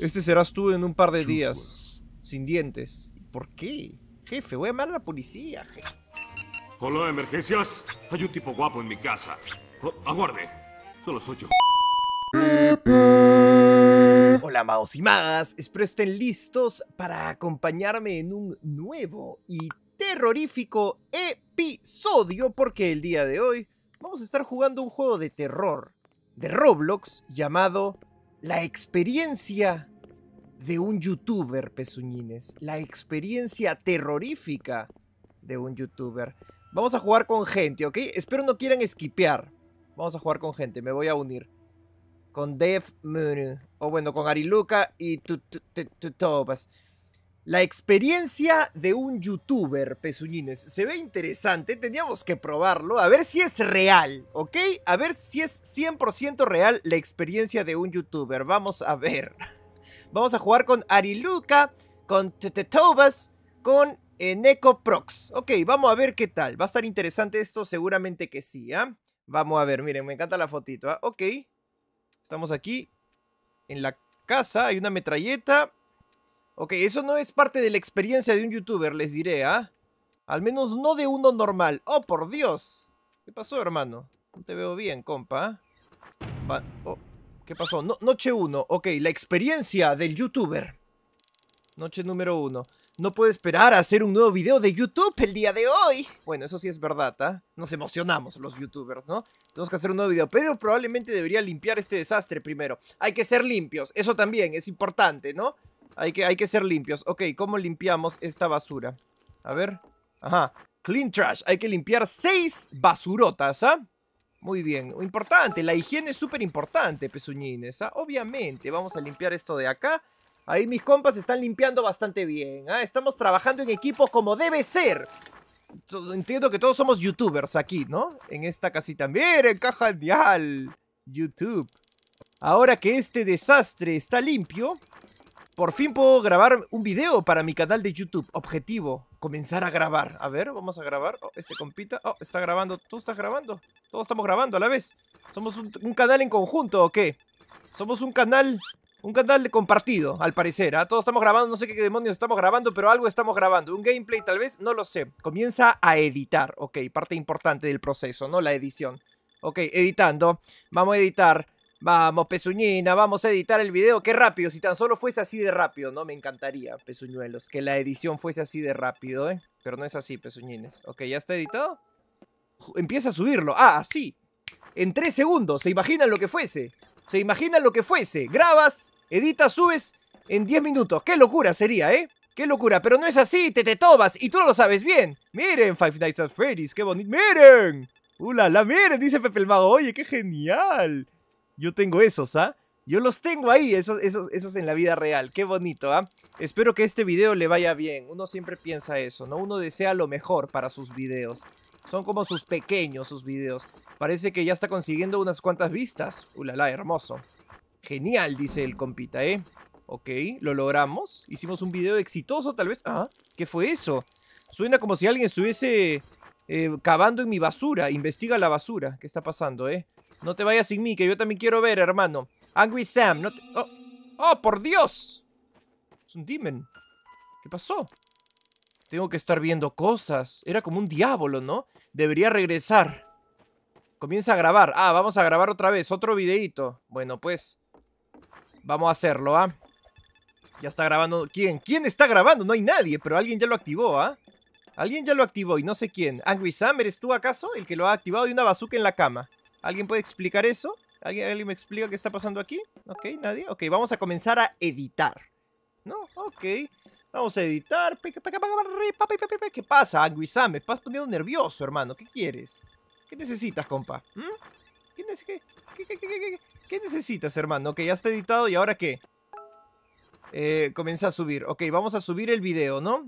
Este serás tú en un par de días, sin dientes. ¿Por qué? Jefe, voy a llamar a la policía, Hola, emergencias. Hay un tipo guapo en mi casa. Oh, aguarde. Son las ocho. Hola maos y magas, espero estén listos para acompañarme en un nuevo y terrorífico episodio porque el día de hoy vamos a estar jugando un juego de terror de Roblox llamado La experiencia de un youtuber, Pezuñines. La experiencia terrorífica de un youtuber. Vamos a jugar con gente, ¿ok? Espero no quieran esquipear. Vamos a jugar con gente, me voy a unir. Con Def O bueno, con Ari Luca y T-T-T-Tobas. La experiencia de un youtuber, Pezuñines. Se ve interesante, teníamos que probarlo. A ver si es real, ¿ok? A ver si es 100% real la experiencia de un youtuber. Vamos a ver. Vamos a jugar con Ariluca, con Tetetobas, con Eneco eh, Prox. Ok, vamos a ver qué tal. Va a estar interesante esto, seguramente que sí, ¿ah? Vamos a ver, miren, me encanta la fotito, ¿ah? Ok, estamos aquí en la casa, hay una metralleta. Ok, eso no es parte de la experiencia de un youtuber, les diré, ¿ah? Al menos no de uno normal. ¡Oh, por Dios! ¿Qué pasó, hermano? No te veo bien, compa. Oh. ¿Qué pasó? noche 1. Ok, la experiencia del youtuber. Noche número 1. No puedo esperar a hacer un nuevo video de YouTube el día de hoy. Bueno, eso sí es verdad, ¿ah? Nos emocionamos los youtubers, ¿no? Tenemos que hacer un nuevo video, pero probablemente debería limpiar este desastre primero. Hay que ser limpios, eso también es importante, ¿no? Hay que, hay que ser limpios. Ok, ¿cómo limpiamos esta basura? A ver. Ajá. Clean trash. Hay que limpiar seis basurotas, ¿ah? Muy bien, importante, la higiene es súper importante, pezuñines, ¿ah? Obviamente, vamos a limpiar esto de acá. Ahí mis compas están limpiando bastante bien, ¿ah? Estamos trabajando en equipo como debe ser. Entiendo que todos somos youtubers aquí, ¿no? En esta casita. ¡Miren, caja dial! YouTube. Ahora que este desastre está limpio, por fin puedo grabar un video para mi canal de YouTube. Objetivo, comenzar a grabar. A ver, vamos a grabar. Oh, este compita. Oh, está grabando. Tú estás grabando. Todos estamos grabando a la vez. ¿Somos un, canal en conjunto o qué? Somos un canal... Un canal compartido, al parecer. Ah, Todos estamos grabando, no sé qué demonios estamos grabando, pero algo estamos grabando. Un gameplay tal vez, no lo sé. Comienza a editar. Ok, parte importante del proceso, ¿no? La edición. Ok, editando. Vamos a editar. Vamos, Pezuñina, vamos a editar el video. Qué rápido, si tan solo fuese así de rápido, ¿no? Me encantaría, Pezuñuelos, que la edición fuese así de rápido, ¿eh? Pero no es así, Pezuñines. Ok, ¿ya está editado? Empieza a subirlo. Ah, sí! En tres segundos, ¿se imaginan lo que fuese? ¿Se imaginan lo que fuese? Grabas, editas, subes en 10 minutos. ¡Qué locura sería, eh! ¡Qué locura! Pero no es así, te te tobas y tú lo sabes bien. Miren, Five Nights at Freddy's, qué bonito. ¡Miren! ¡Ulala! Uh, la, miren! Dice Pepe el Mago. Oye, qué genial. Yo tengo esos, ¿ah? Yo los tengo ahí, esos, esos, en la vida real. Qué bonito, ¿ah? Espero que este video le vaya bien. Uno siempre piensa eso, ¿no? Uno desea lo mejor para sus videos. Son como sus pequeños, sus videos. Parece que ya está consiguiendo unas cuantas vistas. Ulala, hermoso. Genial, dice el compita, ¿eh? Ok, lo logramos. Hicimos un video exitoso, tal vez. Ah, ¿qué fue eso? Suena como si alguien estuviese eh, cavando en mi basura. Investiga la basura. ¿Qué está pasando, eh? No te vayas sin mí, que yo también quiero ver, hermano. Angry Sam, no te... oh. ¡Oh, por Dios! Es un demon. ¿Qué pasó? Tengo que estar viendo cosas. Era como un diablo, ¿no? Debería regresar. Comienza a grabar. Ah, vamos a grabar otra vez. Otro videito. Bueno, pues... Vamos a hacerlo, ¿ah? Ya está grabando. ¿Quién? ¿Quién está grabando? No hay nadie, pero alguien ya lo activó, ¿ah? Alguien ya lo activó y no sé quién. ¿Angry Sam, eres tú acaso el que lo ha activado y una bazooka en la cama? ¿Alguien puede explicar eso? ¿Alguien, me explica qué está pasando aquí? Ok, nadie. Ok, vamos a comenzar a editar. ¿No? Ok. Vamos a editar. ¿Qué pasa, Angry Sam? Me estás poniendo nervioso, hermano. ¿Qué quieres? ¿Qué necesitas, compa? ¿Mm? ¿Qué, necesitas, hermano? Ok, ya está editado y ahora qué? Eh, comienza a subir. Ok, vamos a subir el video, ¿no?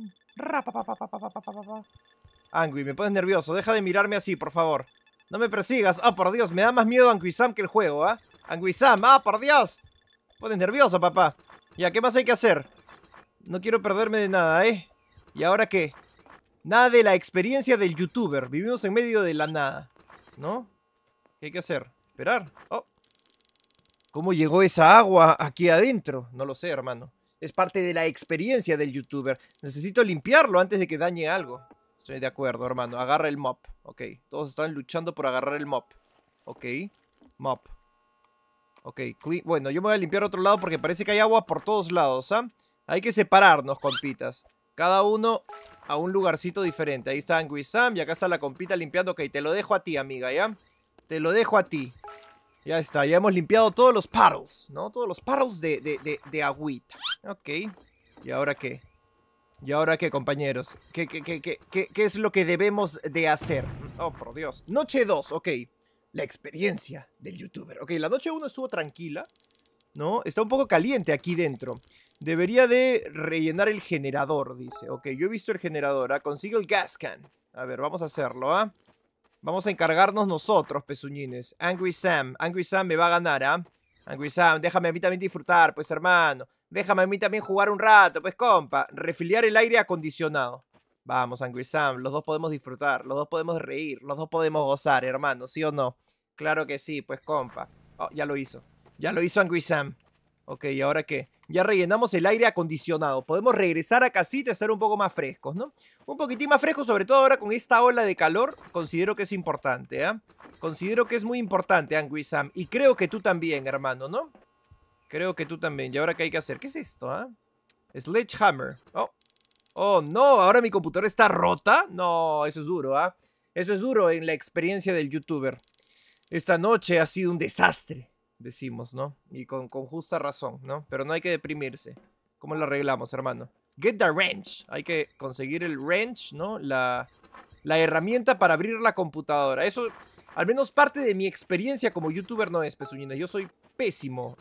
Angry, me pones nervioso. Deja de mirarme así, por favor. No me persigas. Ah, oh, por Dios, me da más miedo Anguisam que el juego, ¿ah? ¿eh? ah, por Dios. Pones nervioso, papá. Ya, ¿qué más hay que hacer? No quiero perderme de nada, ¿eh? ¿Y ahora qué? Nada de la experiencia del youtuber. Vivimos en medio de la nada, ¿no? ¿Qué hay que hacer? Esperar. Oh. ¿Cómo llegó esa agua aquí adentro? No lo sé, hermano. Es parte de la experiencia del youtuber. Necesito limpiarlo antes de que dañe algo. Estoy de acuerdo, hermano. Agarra el mop. Ok. Todos están luchando por agarrar el mop. Ok. Mop. Ok. Bueno, yo me voy a limpiar otro lado porque parece que hay agua por todos lados, ¿ah? Hay que separarnos, compitas. Cada uno a un lugarcito diferente. Ahí está Angry Sam y acá está la compita limpiando. Ok, te lo dejo a ti, amiga, ¿ya? Te lo dejo a ti. Ya está, ya hemos limpiado todos los paddles, ¿no? Todos los paddles de, de, de, de agüita. Ok. ¿Y ahora qué? ¿Y ahora qué, compañeros? ¿Qué, qué, es lo que debemos de hacer? Oh, por Dios. Noche 2, ok. La experiencia del youtuber. Ok, la noche 1 estuvo tranquila, ¿no? Está un poco caliente aquí dentro. Debería de rellenar el generador, dice. Ok, yo he visto el generador. ¿ah? Consigo el gas can. A ver, vamos a hacerlo, ¿ah? Vamos a encargarnos nosotros, pezuñines. Angry Sam. Angry Sam me va a ganar, ¿ah? Angry Sam, déjame a mí también disfrutar, pues, hermano. Déjame a mí también jugar un rato, pues compa. Refiliar el aire acondicionado. Vamos, Angry Sam, los dos podemos disfrutar, los dos podemos reír, los dos podemos gozar, hermano, ¿sí o no? Claro que sí, pues compa. Oh, ya lo hizo. Ya lo hizo Angry Sam. Ok, ¿y ahora qué? Ya rellenamos el aire acondicionado. Podemos regresar a casita y estar un poco más frescos, ¿no? Un poquitín más frescos, sobre todo ahora con esta ola de calor. Considero que es importante, ¿eh? Considero que es muy importante, Angry Sam. Y creo que tú también, hermano, ¿no? Creo que tú también. ¿Y ahora qué hay que hacer? ¿Qué es esto, ah? Sledgehammer. Oh. Oh, no. ¿Ahora mi computadora está rota? No, eso es duro, ¿ah? Eso es duro en la experiencia del youtuber. Esta noche ha sido un desastre, decimos, ¿no? Y con, justa razón, ¿no? Pero no hay que deprimirse. ¿Cómo lo arreglamos, hermano? Get the wrench. Hay que conseguir el wrench, ¿no? La, la herramienta para abrir la computadora. Eso, al menos parte de mi experiencia como youtuber no es, Pezuñina. Yo soy pésimo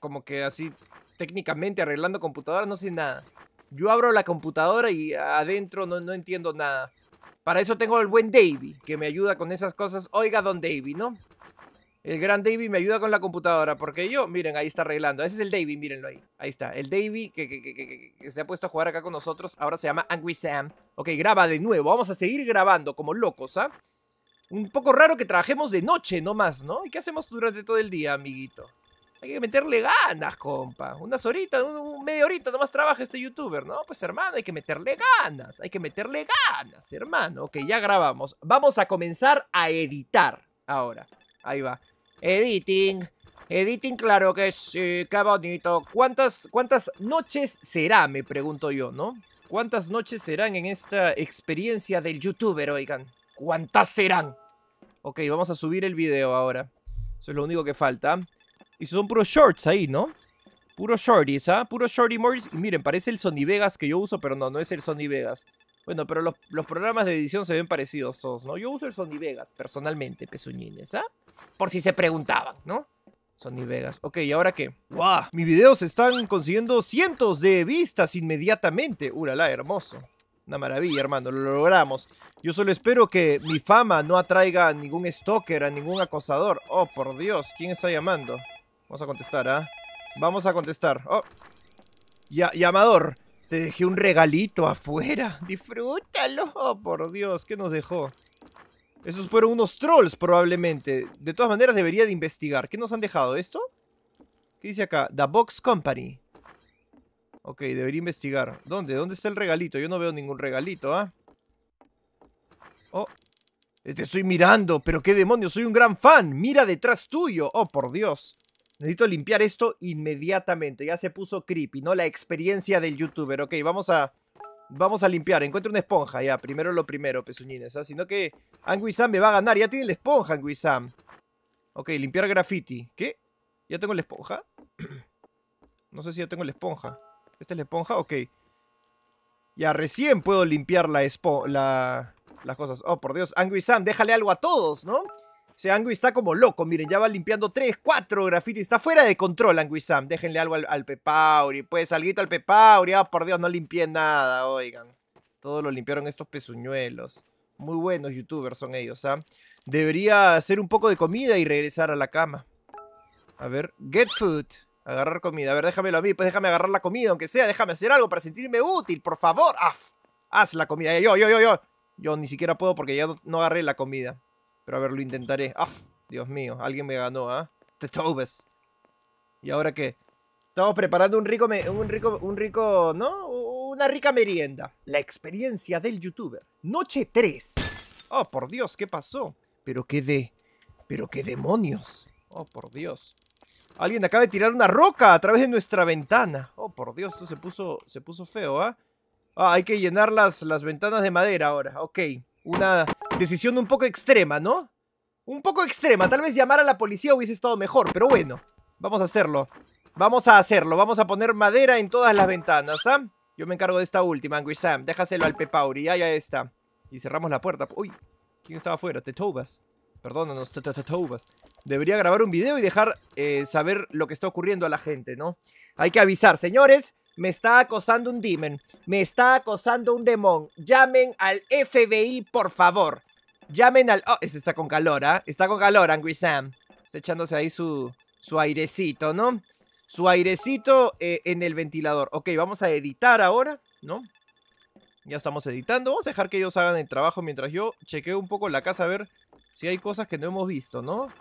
como que así técnicamente arreglando computadora, no sé nada. Yo abro la computadora y adentro no, no entiendo nada. Para eso tengo al buen Davy, que me ayuda con esas cosas. Oiga, don Davy, ¿no? El gran Davy me ayuda con la computadora, porque yo, miren, ahí está arreglando. Ese es el Davy, mírenlo ahí. Ahí está, el Davy que, que, se ha puesto a jugar acá con nosotros. Ahora se llama Angry Sam. Ok, graba de nuevo. Vamos a seguir grabando como locos, ¿ah? Un poco raro que trabajemos de noche nomás, ¿no? ¿Y qué hacemos durante todo el día, amiguito? Hay que meterle ganas, compa. Unas horitas, un, media horita nomás trabaja este youtuber, ¿no? Pues hermano, hay que meterle ganas, hay que meterle ganas, hermano. Ok, ya grabamos. Vamos a comenzar a editar ahora. Ahí va. Editing. Editing, claro que sí, qué bonito. ¿Cuántas, ¿Cuántas noches será? Me pregunto yo, ¿no? ¿Cuántas noches serán en esta experiencia del youtuber, oigan? ¿Cuántas serán? Ok, vamos a subir el video ahora. Eso es lo único que falta. Y son puros shorts ahí, ¿no? Puros shorties, ¿ah? Puro shorty Morris. Y miren, parece el Sony Vegas que yo uso, pero no, no es el Sony Vegas. Bueno, pero los, programas de edición se ven parecidos todos, ¿no? Yo uso el Sony Vegas, personalmente, pezuñines, ¿ah? Por si se preguntaban, ¿no? Sony Vegas. Ok, ¿y ahora qué? ¡Wow! Mis videos están consiguiendo cientos de vistas inmediatamente. ¡Urala, hermoso! Una maravilla, hermano, lo logramos. Yo solo espero que mi fama no atraiga a ningún stalker, a ningún acosador. Oh, por Dios, ¿quién está llamando? Vamos a contestar, ¿ah? Vamos a contestar. ¡Oh! Ya, llamador, te dejé un regalito afuera. Disfrútalo. Oh, por Dios, ¿qué nos dejó? Esos fueron unos trolls, probablemente. De todas maneras, debería de investigar. ¿Qué nos han dejado? ¿Esto? ¿Qué dice acá? The Box Company. Ok, debería investigar. ¿Dónde? ¿Dónde está el regalito? Yo no veo ningún regalito, ¿ah? Oh. Te estoy mirando, pero qué demonios, soy un gran fan. Mira detrás tuyo. Oh, por Dios. Necesito limpiar esto inmediatamente. Ya se puso creepy, ¿no? La experiencia del youtuber. Ok, vamos a... Vamos a limpiar. Encuentro una esponja ya. Primero lo primero, pezuñines. ¿ah? Sino que Angry Sam me va a ganar. Ya tiene la esponja, Angry Sam Ok, limpiar graffiti. ¿Qué? ¿Ya tengo la esponja? no sé si ya tengo la esponja. ¿Esta es la esponja? Ok. Ya recién puedo limpiar la la, las cosas. Oh, por Dios. Angry Sam, déjale algo a todos, ¿no? Se Angui está como loco, miren, ya va limpiando 3, 4 grafitis. Está fuera de control Angui Sam. Déjenle algo al, Pepauri, pues, salguito al Pepauri. Ah, por Dios, no limpié nada, oigan. Todos lo limpiaron estos pezuñuelos. Muy buenos youtubers son ellos, ¿ah? Debería hacer un poco de comida y regresar a la cama. A ver, get food. Agarrar comida. A ver, déjamelo a mí, pues déjame agarrar la comida, aunque sea. Déjame hacer algo para sentirme útil, por favor. haz la comida. Yo, yo, yo, yo. Yo ni siquiera puedo porque ya no agarré la comida. Pero a ver, lo intentaré. ¡Ah! Dios mío, alguien me ganó, ¿ah? Te tobes. ¿Y ahora qué? Estamos preparando un rico, un rico, un rico, ¿no? Una rica merienda. La experiencia del youtuber. Noche 3. Oh, por Dios, ¿qué pasó? Pero qué de... Pero qué demonios. Oh, por Dios. Alguien acaba de tirar una roca a través de nuestra ventana. Oh, por Dios, esto se puso, se puso feo, ¿ah? Ah, hay que llenar las, las ventanas de madera ahora. Ok. Una decisión un poco extrema, ¿no? Un poco extrema. Tal vez llamar a la policía hubiese estado mejor, pero bueno. Vamos a hacerlo. Vamos a hacerlo. Vamos a poner madera en todas las ventanas, ¿ah? Yo me encargo de esta última, Angry Sam. Déjaselo al Pepauri. Ya, ya está. Y cerramos la puerta. Uy, ¿quién estaba afuera? tobas. Perdónanos, tobas Debería grabar un video y dejar eh, saber lo que está ocurriendo a la gente, ¿no? Hay que avisar. Señores, me está acosando un demon, me está acosando un demon. Llamen al FBI, por favor. Llamen al... Oh, ese está con calor, ¿ah? ¿eh? Está con calor, Angry Sam. Está echándose ahí su, su airecito, ¿no? Su airecito eh, en el ventilador. Ok, vamos a editar ahora, ¿no? Ya estamos editando. Vamos a dejar que ellos hagan el trabajo mientras yo chequeo un poco la casa a ver si hay cosas que no hemos visto, ¿no?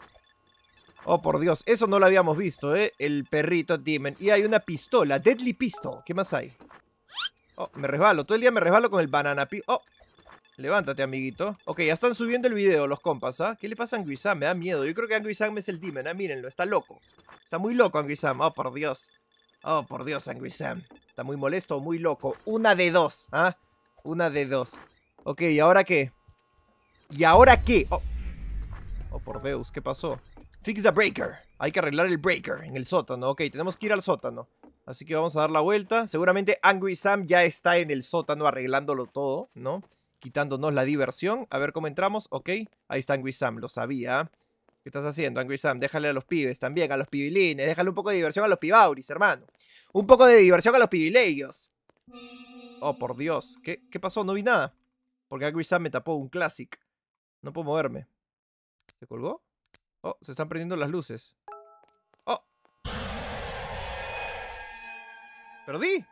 Oh, por Dios, eso no lo habíamos visto, ¿eh? El perrito Demon. Y hay una pistola, Deadly Pistol. ¿Qué más hay? Oh, me resbalo. Todo el día me resbalo con el banana pi... Oh, levántate, amiguito. Ok, ya están subiendo el video los compas, ¿ah? ¿Qué le pasa a Sam? Me da miedo. Yo creo que Sam es el Demon, ¿ah? Mírenlo, está loco. Está muy loco Sam, Oh, por Dios. Oh, por Dios, Sam. Está muy molesto muy loco. Una de dos, ¿ah? Una de dos. Ok, ¿y ahora qué? ¿Y ahora qué? Oh, oh por Dios, ¿qué pasó? breaker. Hay que arreglar el breaker en el sótano. Ok, tenemos que ir al sótano. Así que vamos a dar la vuelta. Seguramente Angry Sam ya está en el sótano arreglándolo todo, ¿no? Quitándonos la diversión. A ver cómo entramos. Ok, ahí está Angry Sam, lo sabía. ¿Qué estás haciendo, Angry Sam? Déjale a los pibes también, a los pibilines. Déjale un poco de diversión a los pibauris, hermano. Un poco de diversión a los pibileios. Oh, por Dios. ¿Qué, qué pasó? No vi nada. Porque Angry Sam me tapó un classic. No puedo moverme. ¿Se colgó? Oh, se están prendiendo las luces. Oh. Perdí.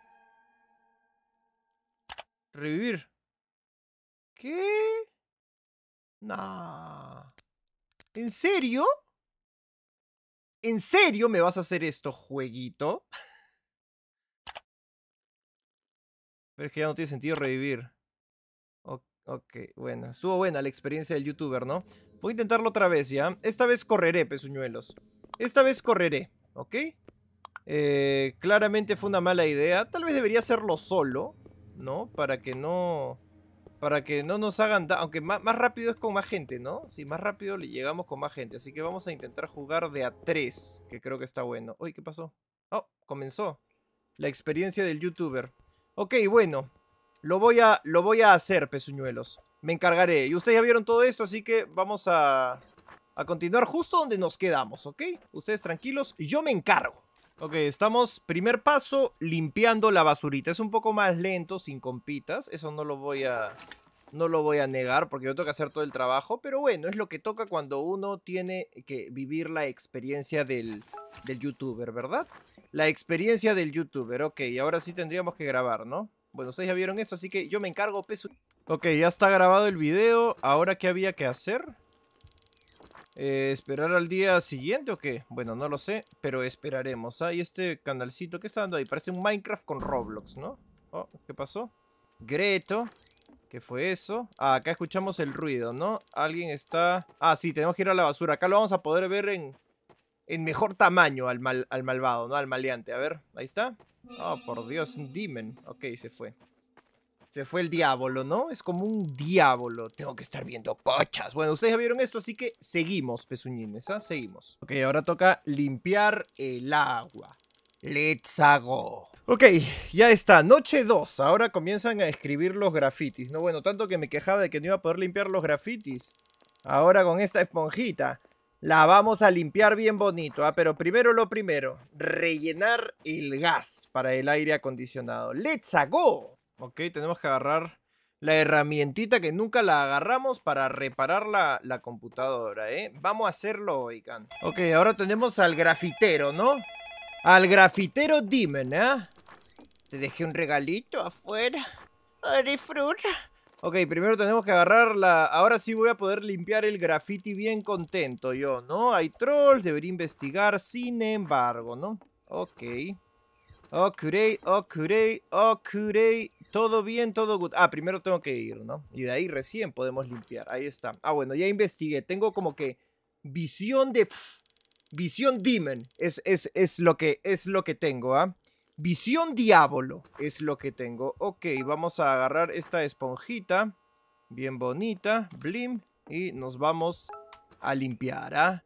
Revivir. ¿Qué? Nah. ¿En serio? ¿En serio me vas a hacer esto, jueguito? Pero es que ya no tiene sentido revivir. Ok, bueno. Estuvo buena la experiencia del youtuber, ¿no? Voy a intentarlo otra vez, ¿ya? Esta vez correré, pezuñuelos. Esta vez correré, ¿ok? Eh, claramente fue una mala idea. Tal vez debería hacerlo solo, ¿no? Para que no... Para que no nos hagan daño. Aunque más, rápido es con más gente, ¿no? Sí, más rápido le llegamos con más gente. Así que vamos a intentar jugar de a tres, que creo que está bueno. Uy, ¿qué pasó? Oh, comenzó. La experiencia del youtuber. Ok, bueno. Lo voy a, lo voy a hacer, pezuñuelos. Me encargaré. Y ustedes ya vieron todo esto, así que vamos a, a continuar justo donde nos quedamos, ¿ok? Ustedes tranquilos, yo me encargo. Ok, estamos, primer paso, limpiando la basurita. Es un poco más lento, sin compitas. Eso no lo voy a... No lo voy a negar porque yo tengo que hacer todo el trabajo, pero bueno, es lo que toca cuando uno tiene que vivir la experiencia del, del youtuber, ¿verdad? La experiencia del youtuber, ok, ahora sí tendríamos que grabar, ¿no? Bueno, ustedes ya vieron esto, así que yo me encargo, peso. Ok, ya está grabado el video. Ahora, ¿qué había que hacer? Eh, ¿Esperar al día siguiente o qué? Bueno, no lo sé, pero esperaremos. Ahí este canalcito, ¿qué está dando ahí? Parece un Minecraft con Roblox, ¿no? Oh, ¿qué pasó? Greto. ¿Qué fue eso? Ah, acá escuchamos el ruido, ¿no? Alguien está... Ah, sí, tenemos que ir a la basura. Acá lo vamos a poder ver en en mejor tamaño al, al malvado, ¿no? Al maleante. A ver, ahí está. Oh, por Dios, un demon. Ok, se fue. Se fue el diablo, ¿no? Es como un diablo. Tengo que estar viendo cochas. Bueno, ustedes ya vieron esto, así que seguimos, pezuñines, ¿ah? Seguimos. Ok, ahora toca limpiar el agua. Let's go. Ok, ya está, noche 2. Ahora comienzan a escribir los grafitis. No, bueno, tanto que me quejaba de que no iba a poder limpiar los grafitis. Ahora con esta esponjita la vamos a limpiar bien bonito, ¿ah? pero primero lo primero, rellenar el gas para el aire acondicionado. ¡Let's -a go! Ok, tenemos que agarrar la herramientita que nunca la agarramos para reparar la, computadora, ¿eh? Vamos a hacerlo hoy, Can. Ok, ahora tenemos al grafitero, ¿no? Al grafitero Dimen, ¿eh? Te dejé un regalito afuera. Arifrur. Ok, primero tenemos que agarrar la... Ahora sí voy a poder limpiar el graffiti bien contento yo, ¿no? Hay trolls, debería investigar, sin embargo, ¿no? Ok. Okurei, okurei, okurei. Todo bien, todo good. Ah, primero tengo que ir, ¿no? Y de ahí recién podemos limpiar. Ahí está. Ah, bueno, ya investigué. Tengo como que visión de... Visión demon. Es, es, lo, que, es lo que tengo, ¿ah? Visión diablo es lo que tengo. Ok, vamos a agarrar esta esponjita. Bien bonita. Blim. Y nos vamos a limpiar, ¿ah?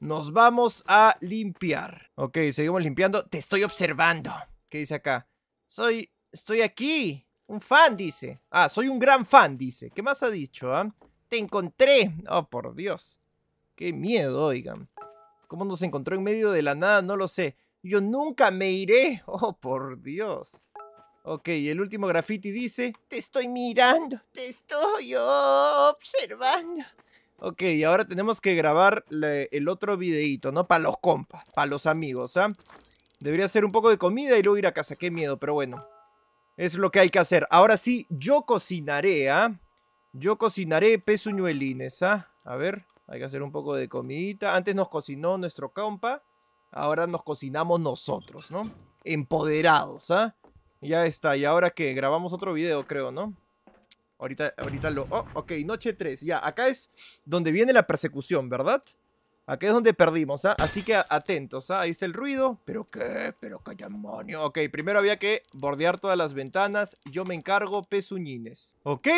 Nos vamos a limpiar. Ok, seguimos limpiando. Te estoy observando. ¿Qué dice acá? Soy... Estoy aquí. Un fan, dice. Ah, soy un gran fan, dice. ¿Qué más ha dicho, ah? Te encontré. Oh, por Dios. Qué miedo, oigan. ¿Cómo nos encontró en medio de la nada? No lo sé. Yo nunca me iré. Oh, por Dios. Ok, el último graffiti dice, te estoy mirando, te estoy observando. Ok, y ahora tenemos que grabar el otro videito, ¿no? Para los compas, para los amigos, ¿ah? Debería hacer un poco de comida y luego ir a casa, qué miedo, pero bueno. Es lo que hay que hacer. Ahora sí, yo cocinaré, ¿ah? Yo cocinaré pezuñuelines, ¿ah? A ver, hay que hacer un poco de comidita. Antes nos cocinó nuestro compa ahora nos cocinamos nosotros, ¿no? Empoderados, ¿ah? Ya está, y ahora que grabamos otro video, creo, ¿no? Ahorita, ahorita lo... Oh, ok, noche 3, ya, acá es donde viene la persecución, ¿verdad? Acá es donde perdimos, ¿ah? Así que atentos, ¿ah? Ahí está el ruido. ¿Pero qué? ¿Pero qué demonio? Ok, primero había que bordear todas las ventanas. Yo me encargo, pezuñines. Ok,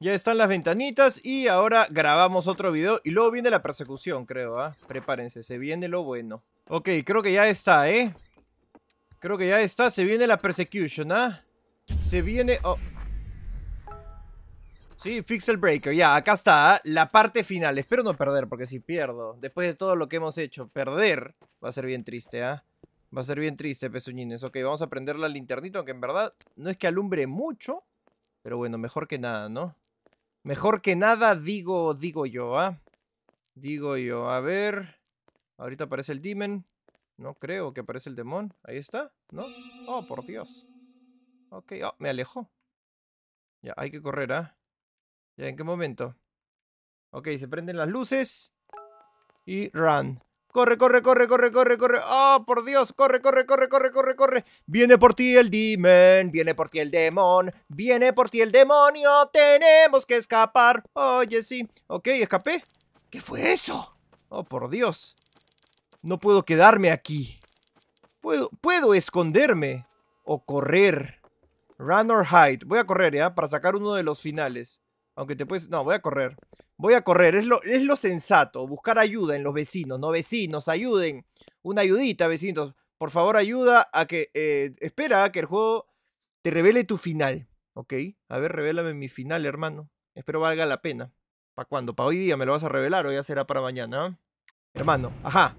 ya están las ventanitas y ahora grabamos otro video. Y luego viene la persecución, creo, ¿ah? Prepárense, se viene lo bueno. Ok, creo que ya está, ¿eh? Creo que ya está. Se viene la persecution, ¿ah? Se viene... Oh. Sí, el Breaker. Ya, acá está ¿ah? la parte final. Espero no perder, porque si pierdo, después de todo lo que hemos hecho, perder va a ser bien triste, ¿ah? ¿eh? Va a ser bien triste, pezuñines. Ok, vamos a prender la linternita, aunque en verdad no es que alumbre mucho. Pero bueno, mejor que nada, ¿no? Mejor que nada digo, digo yo, ¿ah? Digo yo, a ver... Ahorita aparece el Demon. No creo que aparece el Demon. Ahí está, ¿no? Oh, por Dios. Ok, oh, me alejó. Ya, hay que correr, ¿ah? ¿Ya en qué momento? Ok, se prenden las luces. Y run. Corre, corre, corre, corre, corre, corre. Oh, por Dios, corre, corre, corre, corre, corre, corre. Viene por ti el demon, viene por ti el demon, viene por ti el demonio. Tenemos que escapar. Oye, sí. Ok, escapé. ¿Qué fue eso? Oh, por Dios. No puedo quedarme aquí. Puedo, puedo esconderme o correr. Run or hide. Voy a correr, ¿ya? Para sacar uno de los finales. Aunque te puedes... No, voy a correr. Voy a correr. Es lo, es lo sensato. Buscar ayuda en los vecinos. No vecinos, ayuden. Una ayudita, vecinos. Por favor, ayuda a que... Eh, espera a que el juego te revele tu final. Ok. A ver, revélame mi final, hermano. Espero valga la pena. ¿Para cuándo? ¿Para hoy día me lo vas a revelar o ya será para mañana? ¿ah? Hermano. Ajá.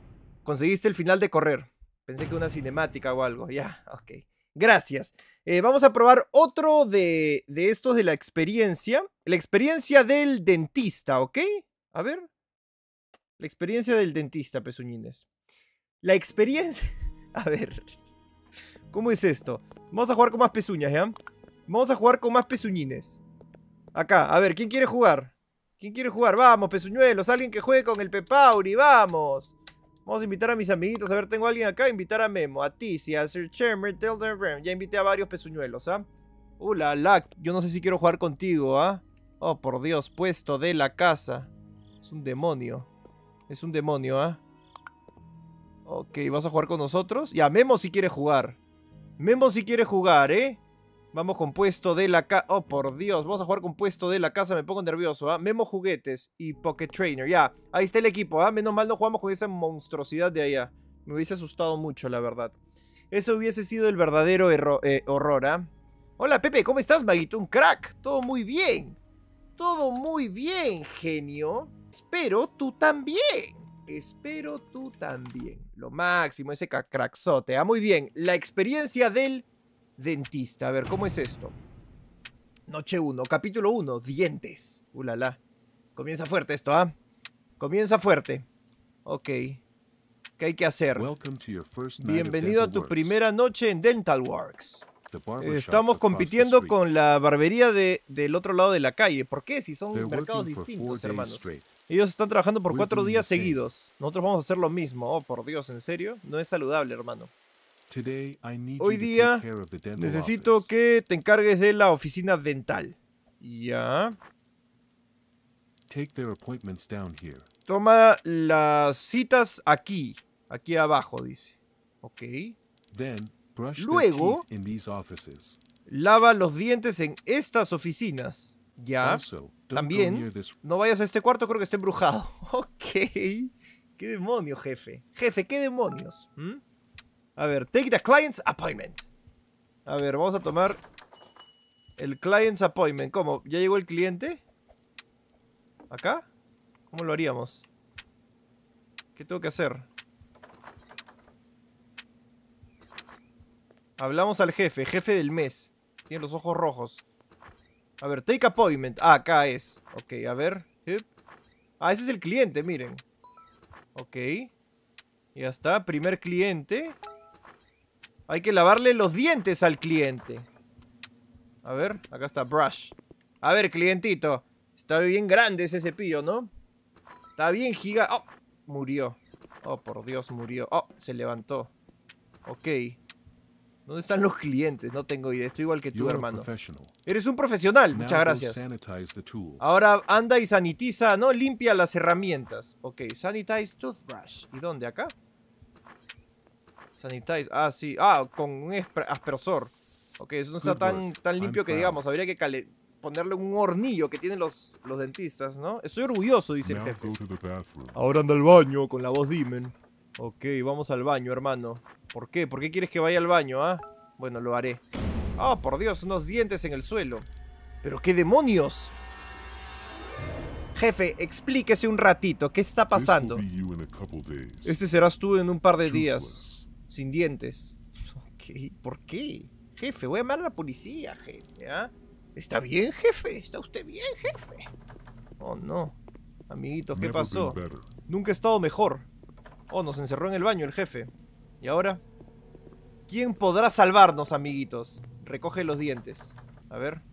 Conseguiste el final de correr. Pensé que una cinemática o algo. Ya, ok. Gracias. Eh, vamos a probar otro de, estos de la experiencia. La experiencia del dentista, ¿ok? A ver. La experiencia del dentista, Pezuñines. La experiencia... A ver. ¿Cómo es esto? Vamos a jugar con más pezuñas, ¿ya? Vamos a jugar con más pezuñines. Acá, a ver, ¿quién quiere jugar? ¿Quién quiere jugar? Vamos, pezuñuelos, alguien que juegue con el Pepauri, vamos. Vamos a invitar a mis amiguitos. A ver, tengo a alguien acá. Invitar a Memo, a ti a Sir Chairman, Telder Ram. Ya invité a varios pezuñuelos, ¿ah? Hola uh, la, yo no sé si quiero jugar contigo, ¿ah? Oh, por Dios, puesto de la casa. Es un demonio. Es un demonio, ¿ah? Ok, ¿vas a jugar con nosotros? Ya, Memo si sí quiere jugar. Memo si sí quiere jugar, ¿eh? Vamos con puesto de la casa. Oh, por Dios. Vamos a jugar con puesto de la casa. Me pongo nervioso, ¿ah? Memo juguetes y Pocket Trainer. Ya. Ahí está el equipo, ¿ah? Menos mal no jugamos con esa monstruosidad de allá. Me hubiese asustado mucho, la verdad. Ese hubiese sido el verdadero eh, horror, ¿ah? Hola, Pepe. ¿Cómo estás, Maguito? Un crack. Todo muy bien. Todo muy bien, genio. Espero tú también. Espero tú también. Lo máximo, ese crackzote. Ah, muy bien. La experiencia del dentista. A ver, ¿cómo es esto? Noche 1, capítulo 1, dientes. Ulala. Comienza fuerte esto, ¿ah? Comienza fuerte. Ok. ¿Qué hay que hacer? Bienvenido a tu primera noche en Dental Works. Estamos compitiendo con la barbería de, del otro lado de la calle. ¿Por qué? Si son mercados distintos, hermanos. Ellos están trabajando por cuatro días seguidos. Nosotros vamos a hacer lo mismo. Oh, por Dios, ¿en serio? No es saludable, hermano. Hoy día necesito que te encargues de la oficina dental. Ya. Toma las citas aquí, aquí abajo, dice. Ok. Luego, lava los dientes en estas oficinas. Ya. También, no vayas a este cuarto, creo que está embrujado. Ok. ¿Qué demonios, jefe? Jefe, ¿qué demonios? ¿Mm? A ver, take the client's appointment. A ver, vamos a tomar el client's appointment. ¿Cómo? ¿Ya llegó el cliente? ¿Acá? ¿Cómo lo haríamos? ¿Qué tengo que hacer? Hablamos al jefe, jefe del mes. Tiene los ojos rojos. A ver, take appointment. Ah, acá es. Ok, a ver. Ah, ese es el cliente, miren. Ok. Ya está, primer cliente. Hay que lavarle los dientes al cliente. A ver, acá está brush. A ver, clientito. Está bien grande ese cepillo, ¿no? Está bien giga... ¡Oh! Murió. Oh, por Dios, murió. Oh, se levantó. Ok. ¿Dónde están los clientes? No tengo idea. Estoy igual que tu hermano. Eres un profesional. Muchas gracias. Ahora anda y sanitiza, ¿no? Limpia las herramientas. Ok, sanitize toothbrush. ¿Y dónde? ¿Acá? Sanitize. Ah, sí. Ah, con un aspersor. Ok, eso no está tan, tan limpio que digamos. Habría que ponerle un hornillo que tienen los, los dentistas, ¿no? Estoy orgulloso, dice el jefe. Ahora anda al baño con la voz Dimen. Ok, vamos al baño, hermano. ¿Por qué? ¿Por qué quieres que vaya al baño, ah? Bueno, lo haré. Ah, por Dios! Unos dientes en el suelo. ¿Pero qué demonios? Jefe, explíquese un ratito. ¿Qué está pasando? Este serás tú en un par de días sin dientes. ¿Por qué? Jefe, voy a llamar a la policía, jefe. ¿ah? ¿Está bien, jefe? ¿Está usted bien, jefe? Oh, no. Amiguitos, ¿qué pasó? Nunca he estado mejor. Oh, nos encerró en el baño el jefe. ¿Y ahora? ¿Quién podrá salvarnos, amiguitos? Recoge los dientes. A ver.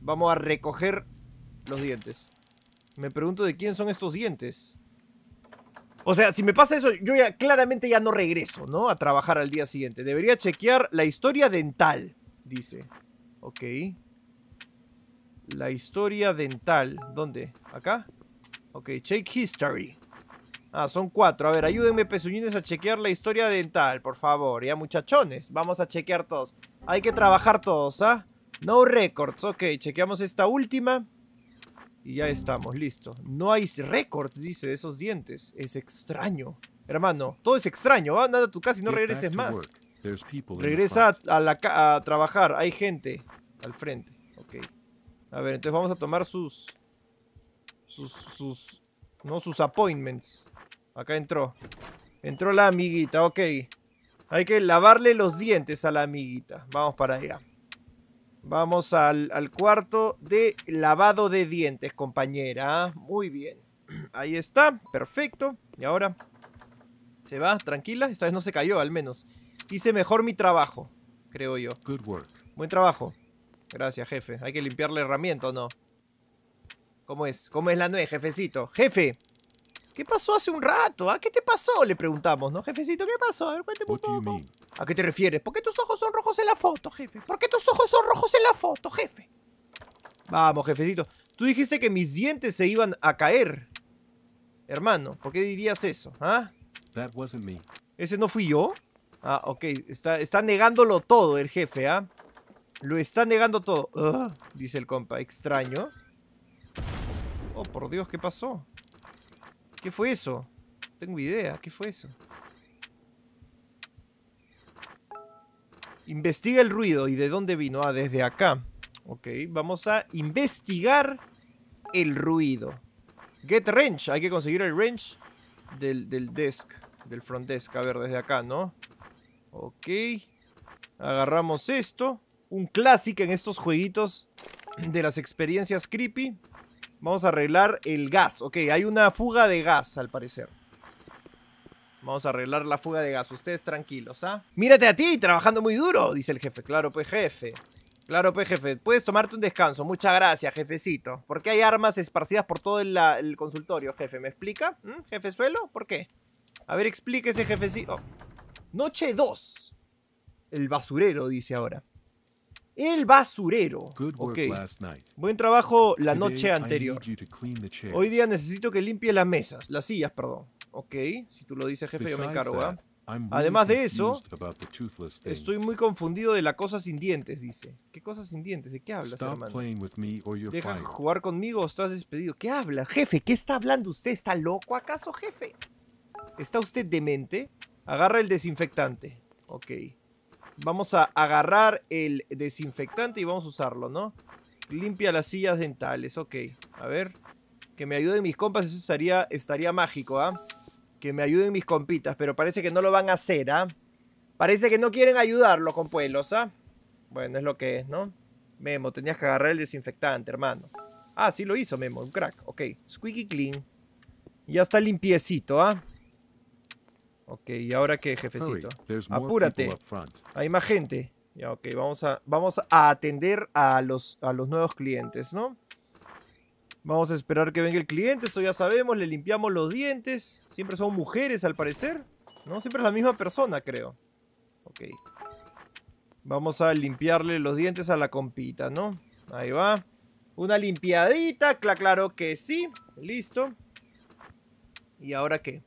Vamos a recoger los dientes. Me pregunto de quién son estos dientes. O sea, si me pasa eso, yo ya claramente ya no regreso, ¿no? A trabajar al día siguiente. Debería chequear la historia dental, dice. Ok. La historia dental. ¿Dónde? ¿Acá? Ok, check history. Ah, son cuatro. A ver, ayúdenme, pezuñines, a chequear la historia dental, por favor. Ya, muchachones, vamos a chequear todos. Hay que trabajar todos, ¿ah? No records. Ok, chequeamos esta última. Y ya estamos, listo. No hay récords, dice, de esos dientes. Es extraño. Hermano, todo es extraño. Va, nada a tu casa y no regreses más. Regresa a, la a trabajar. Hay gente al frente. Ok. A ver, entonces vamos a tomar sus... Sus... sus no, sus appointments. Acá entró. Entró la amiguita, ok. Hay que lavarle los dientes a la amiguita. Vamos para allá. Vamos al, cuarto de lavado de dientes, compañera. Muy bien. Ahí está, perfecto. Y ahora se va, tranquila. Esta vez no se cayó, al menos. Hice mejor mi trabajo, creo yo. Good work. Buen trabajo. Gracias, jefe. Hay que limpiar la herramienta, ¿o no? ¿Cómo es? ¿Cómo es la nuez, jefecito? ¡Jefe! ¿Qué pasó hace un rato? ¿A ¿Ah? ¿Qué te pasó? Le preguntamos, ¿no? Jefecito, ¿qué pasó? A qué te refieres? ¿Por qué tus ojos son rojos en la foto, jefe? ¿Por qué tus ojos son rojos en la foto, jefe? Vamos, jefecito. Tú dijiste que mis dientes se iban a caer. Hermano, ¿por qué dirías eso? ¿Ah? ¿Ese no fui yo? Ah, ok. Está, está negándolo todo el jefe, ¿ah? Lo está negando todo. dice el compa. Extraño. Oh, por Dios, ¿qué pasó? ¿Qué fue eso? tengo idea. ¿Qué fue eso? Investiga el ruido. ¿Y de dónde vino? Ah, desde acá. Ok, vamos a investigar el ruido. Get wrench. Hay que conseguir el wrench del, del desk. Del front desk. A ver, desde acá, ¿no? Ok. Agarramos esto. Un clásico en estos jueguitos de las experiencias creepy. Vamos a arreglar el gas. Ok, hay una fuga de gas, al parecer. Vamos a arreglar la fuga de gas. Ustedes tranquilos, ¿ah? Mírate a ti, trabajando muy duro, dice el jefe. Claro, pues, jefe. Claro, pues, jefe. Puedes tomarte un descanso. Muchas gracias, jefecito. ¿Por qué hay armas esparcidas por todo el, consultorio, jefe? ¿Me explica? ¿Mm? ¿Jefe suelo? ¿Por qué? A ver, explíquese, jefecito. Noche 2. El basurero, dice ahora. El basurero. Okay. Buen trabajo la noche anterior. Hoy día necesito que limpie las mesas, las sillas, perdón. Ok, si tú lo dices, jefe, yo me encargo, ¿ah? Además de eso, estoy muy confundido de la cosa sin dientes, dice. ¿Qué cosa sin dientes? ¿De qué hablas, hermano? ¿Deja jugar conmigo o estás despedido? ¿Qué habla? Jefe, ¿qué está hablando usted? ¿Está loco acaso, jefe? ¿Está usted demente? Agarra el desinfectante. Ok. Vamos a agarrar el desinfectante y vamos a usarlo, ¿no? Limpia las sillas dentales, ok. A ver. Que me ayuden mis compas, eso estaría, estaría mágico, ¿ah? Que me ayuden mis compitas, pero parece que no lo van a hacer, ¿ah? Parece que no quieren ayudarlo, con compuelos, ¿ah? Bueno, es lo que es, ¿no? Memo, tenías que agarrar el desinfectante, hermano. Ah, sí lo hizo Memo, un crack. Ok, squeaky clean. Ya está limpiecito, ¿ah? Ok, ¿y ahora qué, jefecito? Apúrate. Hay más gente. Ya, ok, vamos a, vamos a atender a los, a los nuevos clientes, ¿no? Vamos a esperar que venga el cliente, esto ya sabemos, le limpiamos los dientes. Siempre son mujeres, al parecer. ¿No? Siempre es la misma persona, creo. Ok. Vamos a limpiarle los dientes a la compita, ¿no? Ahí va. Una limpiadita, claro que sí. Listo. ¿Y ahora qué?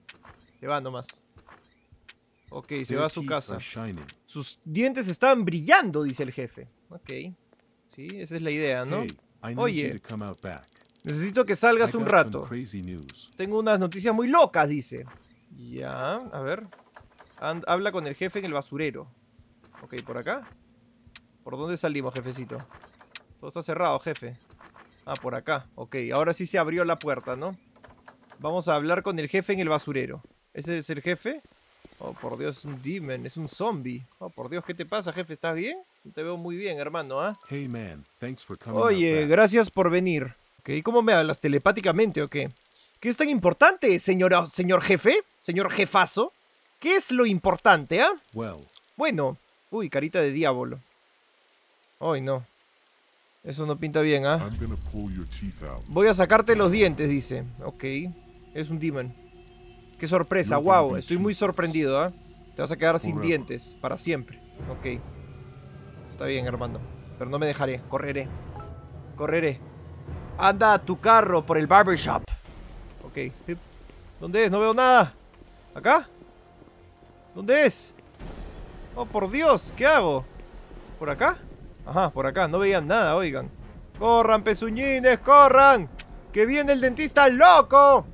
Se va nomás. Ok, se va a su casa. Sus dientes estaban brillando, dice el jefe. Ok. Sí, esa es la idea, ¿no? Oye, necesito que salgas un rato. Tengo unas noticias muy locas, dice. Ya, a ver. habla con el jefe en el basurero. Ok, ¿por acá? ¿Por dónde salimos, jefecito? Todo está cerrado, jefe. Ah, por acá. Ok, ahora sí se abrió la puerta, ¿no? Vamos a hablar con el jefe en el basurero. ¿Ese es el jefe? Oh, por Dios, es un demon, es un zombie. Oh, por Dios, ¿qué te pasa, jefe? ¿Estás bien? te veo muy bien, hermano, ¿ah? Hey, man, thanks for coming Oye, gracias por venir. ¿Y ¿Cómo me hablas? ¿Telepáticamente o qué? ¿Qué es tan importante, señor ah, jefe? ¿Señor jefazo? ¿Qué es lo importante, ah? Bueno. Uy, carita de diablo. Ay, no. Eso no pinta bien, ¿ah? Voy a sacarte los dientes, dice. Ok. Es un demon. Qué sorpresa, wow, estoy muy sorprendido, ¿eh? Te vas a quedar sin dientes, para siempre. Ok. Está bien, Armando. Pero no me dejaré, correré. Correré. Anda a tu carro por el barbershop. Ok. ¿Dónde es? No veo nada. ¿Acá? ¿Dónde es? Oh, por Dios, ¿qué hago? ¿Por acá? Ajá, por acá. No veían nada, oigan. ¡Corran, pezuñines, corran! ¡Que viene el dentista loco!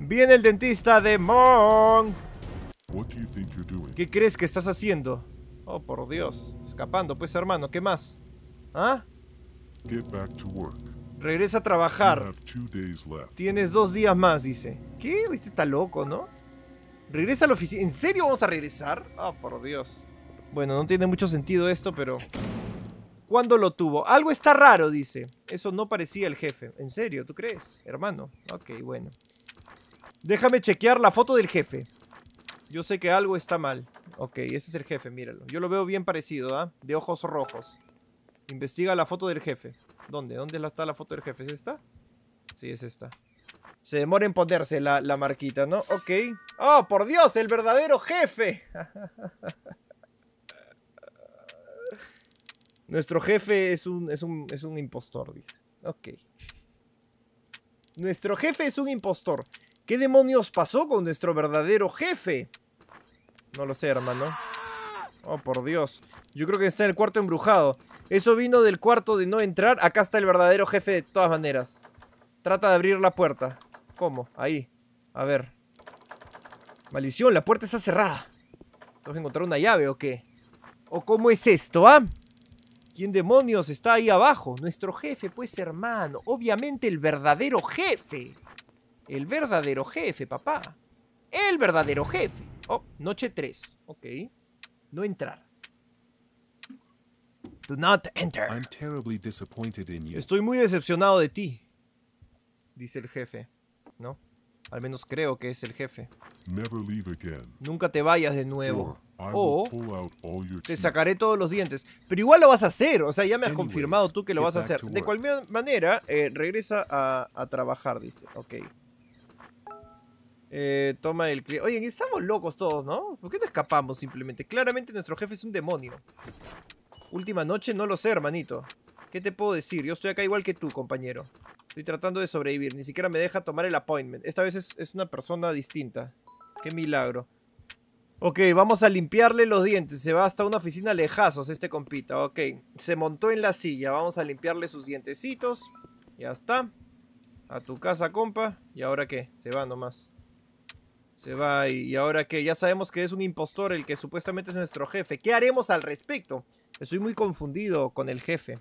Viene el dentista de Mon. ¿Qué crees que estás haciendo? Oh, por Dios. Escapando, pues, hermano. ¿Qué más? ¿Ah? Regresa a trabajar. Tienes dos días más, dice. ¿Qué? Este está loco, ¿no? Regresa a la oficina. ¿En serio vamos a regresar? Oh, por Dios. Bueno, no tiene mucho sentido esto, pero... ¿Cuándo lo tuvo? Algo está raro, dice. Eso no parecía el jefe. ¿En serio? ¿Tú crees? Hermano. Ok, bueno. Déjame chequear la foto del jefe. Yo sé que algo está mal. Ok, ese es el jefe, míralo. Yo lo veo bien parecido, ¿ah? De ojos rojos. Investiga la foto del jefe. ¿Dónde? ¿Dónde está la foto del jefe? ¿Es esta? Sí, es esta. Se demora en ponerse la, marquita, ¿no? Ok. ¡Oh, por Dios! ¡El verdadero jefe! Nuestro jefe es un, es un, es un impostor, dice. Ok. Nuestro jefe es un impostor. ¿Qué demonios pasó con nuestro verdadero jefe? No lo sé, hermano. Oh, por Dios. Yo creo que está en el cuarto embrujado. Eso vino del cuarto de no entrar. Acá está el verdadero jefe de todas maneras. Trata de abrir la puerta. ¿Cómo? Ahí. A ver. Maldición, la puerta está cerrada. ¿Tengo que encontrar una llave o qué? ¿O cómo es esto, ah? ¿Quién demonios está ahí abajo? Nuestro jefe, pues, hermano. Obviamente el verdadero jefe. El verdadero jefe, papá. El verdadero jefe. Oh, noche 3. Ok. No entrar. Do not enter. Estoy muy decepcionado de ti. Dice el jefe. ¿No? Al menos creo que es el jefe. Nunca te vayas de nuevo. O te sacaré todos los dientes. Pero igual lo vas a hacer. O sea, ya me has confirmado tú que lo vas a hacer. De cualquier manera, eh, regresa a, a trabajar, dice. Ok. Eh, toma el cliente. Oye, estamos locos todos, ¿no? ¿Por qué no escapamos simplemente? Claramente nuestro jefe es un demonio. Última noche, no lo sé, hermanito. ¿Qué te puedo decir? Yo estoy acá igual que tú, compañero. Estoy tratando de sobrevivir. Ni siquiera me deja tomar el appointment. Esta vez es, es una persona distinta. Qué milagro. Ok, vamos a limpiarle los dientes. Se va hasta una oficina lejazos este compita. Ok, se montó en la silla. Vamos a limpiarle sus dientecitos. Ya está. A tu casa, compa. ¿Y ahora qué? Se va nomás. Se va y, ahora que ya sabemos que es un impostor el que supuestamente es nuestro jefe, ¿qué haremos al respecto? Estoy muy confundido con el jefe.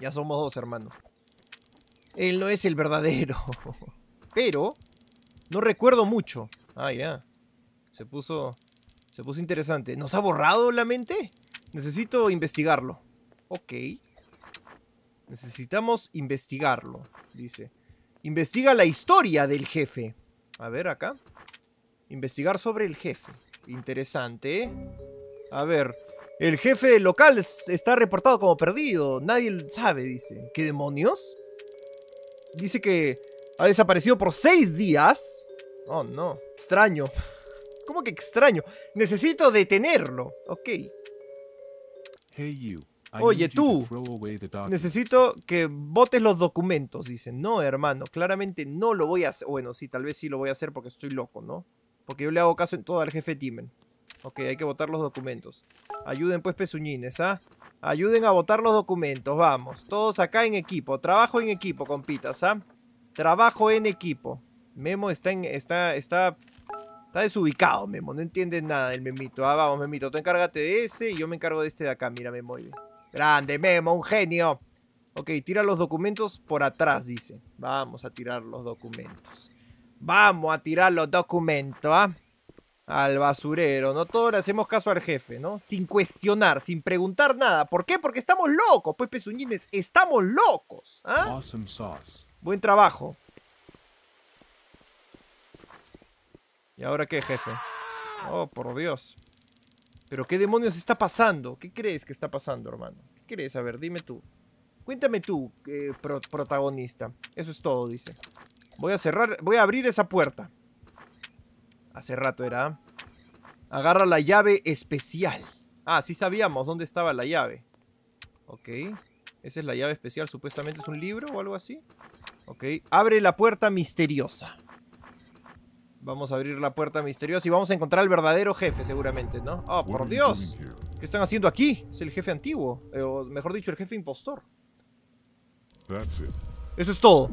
Ya somos dos, hermano. Él no es el verdadero. Pero no recuerdo mucho. Ah, ya. Se puso se puso interesante. ¿Nos ha borrado la mente? Necesito investigarlo. Ok. Necesitamos investigarlo, dice. Investiga la historia del jefe. A ver, acá. Investigar sobre el jefe. Interesante, A ver. El jefe local está reportado como perdido. Nadie sabe, dice. ¿Qué demonios? Dice que ha desaparecido por seis días. Oh, no. Extraño. ¿Cómo que extraño? Necesito detenerlo. Ok. Hey, you. Oye, tú, necesito que votes los documentos. Dicen, no, hermano, claramente no lo voy a hacer. Bueno, sí, tal vez sí lo voy a hacer porque estoy loco, ¿no? Porque yo le hago caso en todo al jefe Timen. Ok, hay que votar los documentos. Ayuden pues pezuñines, ¿ah? Ayuden a votar los documentos, vamos. Todos acá en equipo. Trabajo en equipo, compitas, ¿ah? Trabajo en equipo. Memo está en... Está, está, está desubicado, Memo. No entiende nada el Memito. Ah, vamos, Memito. Tú encárgate de ese y yo me encargo de este de acá. Mira, Memoide. Grande, Memo, un genio. Ok, tira los documentos por atrás, dice. Vamos a tirar los documentos. Vamos a tirar los documentos, ¿ah? Al basurero, ¿no? Todos le hacemos caso al jefe, ¿no? Sin cuestionar, sin preguntar nada. ¿Por qué? Porque estamos locos, pues, pezuñines. Estamos locos, ¿ah? Awesome sauce. Buen trabajo. ¿Y ahora qué, jefe? Oh, por Dios. Pero ¿qué demonios está pasando? ¿Qué crees que está pasando, hermano? ¿Qué crees? A ver, dime tú. Cuéntame tú, eh, protagonista. Eso es todo, dice. Voy a cerrar, voy a abrir esa puerta. Hace rato era. Agarra la llave especial. Ah, sí sabíamos dónde estaba la llave. Ok. Esa es la llave especial, supuestamente es un libro o algo así. Ok. Abre la puerta misteriosa. Vamos a abrir la puerta misteriosa y vamos a encontrar al verdadero jefe, seguramente, ¿no? ¡Oh, por Dios! ¿Qué están haciendo aquí? Es el jefe antiguo, eh, o mejor dicho, el jefe impostor. Eso es todo.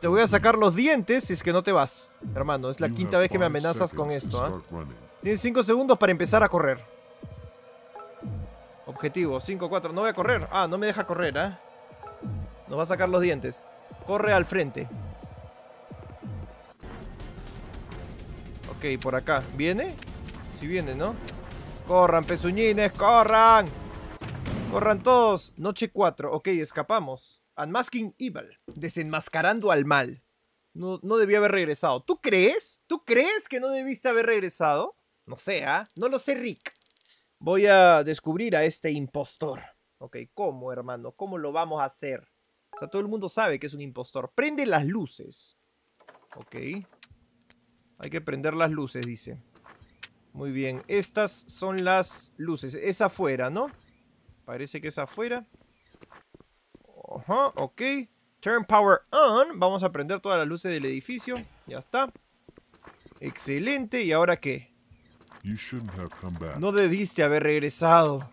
Te voy a sacar los dientes si es que no te vas. Hermano, es la quinta vez que me amenazas con esto, ¿eh? Tienes 5 segundos para empezar a correr. Objetivo, 5, 4. No voy a correr. Ah, no me deja correr, ¿eh? ¿ah? Nos va a sacar los dientes. Corre al frente. por acá. ¿Viene? si viene, ¿no? ¡Corran, pezuñines! ¡Corran! ¡Corran todos! Noche 4. Ok, escapamos. Unmasking Evil. Desenmascarando al mal. No, no debía haber regresado. ¿Tú crees? ¿Tú crees que no debiste haber regresado? No sé, ¿ah? No lo sé, Rick. Voy a descubrir a este impostor. Ok, ¿cómo, hermano? ¿Cómo lo vamos a hacer? O sea, todo el mundo sabe que es un impostor. Prende las luces. Ok. Hay que prender las luces, dice. Muy bien, estas son las luces. Es afuera, ¿no? Parece que es afuera. Ajá, ok. Turn power on. Vamos a prender todas las luces del edificio. Ya está. Excelente. ¿Y ahora qué? No debiste haber regresado.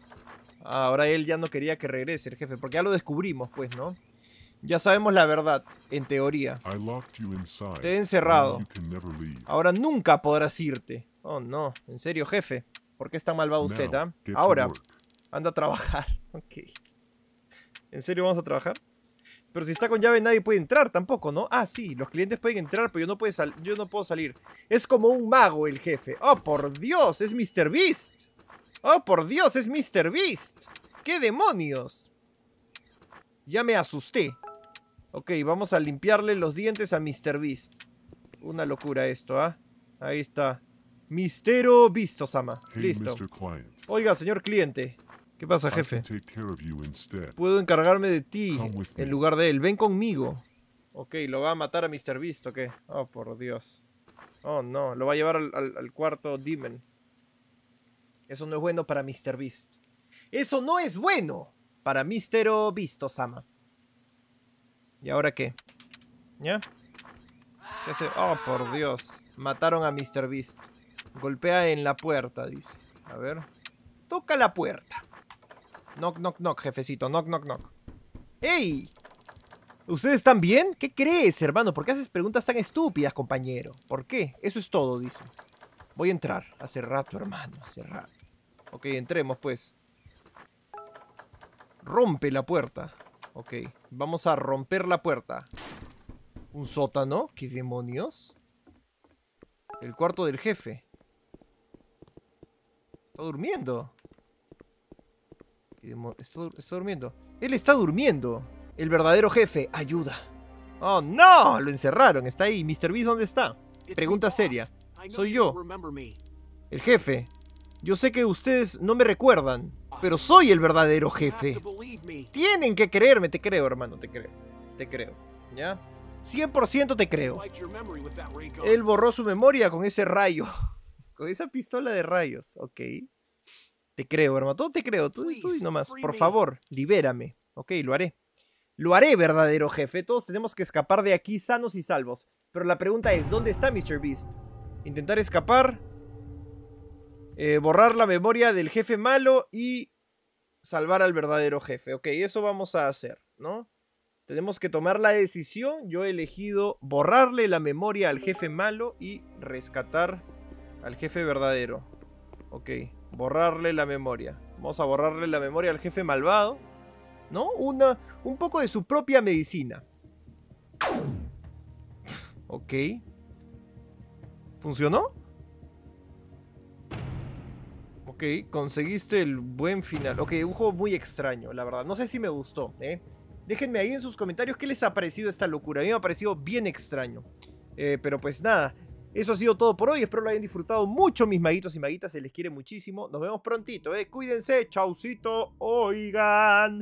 Ah, ahora él ya no quería que regrese el jefe, porque ya lo descubrimos, pues, ¿no? Ya sabemos la verdad, en teoría. Te he encerrado. Ahora nunca podrás irte. Oh, no. En serio, jefe. ¿Por qué está malvado usted, ah? Ahora, anda a trabajar. Ok. ¿En serio vamos a trabajar? Pero si está con llave nadie puede entrar tampoco, ¿no? Ah, sí, los clientes pueden entrar, pero yo no, puedo yo no puedo salir. Es como un mago el jefe. ¡Oh, por Dios! ¡Es Mr. Beast! ¡Oh, por Dios! ¡Es Mr. Beast! ¡Qué demonios! Ya me asusté. Ok, vamos a limpiarle los dientes a Mr. Beast. Una locura esto, ¿ah? Ahí está. Mistero Visto, Sama. Listo. Oiga, señor cliente. ¿Qué pasa, jefe? Puedo encargarme de ti en lugar de él. Ven conmigo. Ok, ¿lo va a matar a Mr. Beast o qué? Oh, por Dios. Oh, no. Lo va a llevar al, cuarto Demon. Eso no es bueno para Mr. Beast. Eso no es bueno para Mr. Visto, Sama. ¿Y ahora qué? ¿Ya? ¿Qué hace? Oh, por Dios. Mataron a Mr. Beast. Golpea en la puerta, dice. A ver. Toca la puerta. Knock, knock, knock, jefecito. Knock, knock, knock. ¡Ey! ¿Ustedes están bien? ¿Qué crees, hermano? ¿Por qué haces preguntas tan estúpidas, compañero? ¿Por qué? Eso es todo, dice. Voy a entrar. Hace rato, hermano. Hace rato. Ok, entremos, pues. Rompe la puerta. Ok, vamos a romper la puerta. ¿Un sótano? ¿Qué demonios? El cuarto del jefe. Está durmiendo. Está, durmiendo. Él está durmiendo. El verdadero jefe. Ayuda. Oh, no. Lo encerraron. Está ahí. Mr. Beast, ¿dónde está? Pregunta seria. Soy yo. El jefe. Yo sé que ustedes no me recuerdan pero soy el verdadero jefe. Tienen que creerme, te creo, hermano, te creo. Te creo, ¿ya? 100% te creo. Él borró su memoria con ese rayo. Con esa pistola de rayos, ok. Te creo, hermano. Todo te creo. Tú, tú nomás. Por favor, libérame. Ok, lo haré. Lo haré, verdadero jefe. Todos tenemos que escapar de aquí sanos y salvos. Pero la pregunta es, ¿dónde está Mr. Beast? Intentar escapar. Eh, borrar la memoria del jefe malo y salvar al verdadero jefe. Ok, eso vamos a hacer, ¿no? Tenemos que tomar la decisión. Yo he elegido borrarle la memoria al jefe malo y rescatar al jefe verdadero. Ok, borrarle la memoria. Vamos a borrarle la memoria al jefe malvado. ¿No? Una, un poco de su propia medicina. Ok. ¿Funcionó? conseguiste el buen final. Ok, un juego muy extraño, la verdad. No sé si me gustó, ¿eh? Déjenme ahí en sus comentarios qué les ha parecido esta locura. A mí me ha parecido bien extraño. Eh, pero pues nada, eso ha sido todo por hoy. Espero lo hayan disfrutado mucho, mis maguitos y maguitas. Se les quiere muchísimo. Nos vemos prontito, ¿eh? Cuídense. Chaucito. Oigan.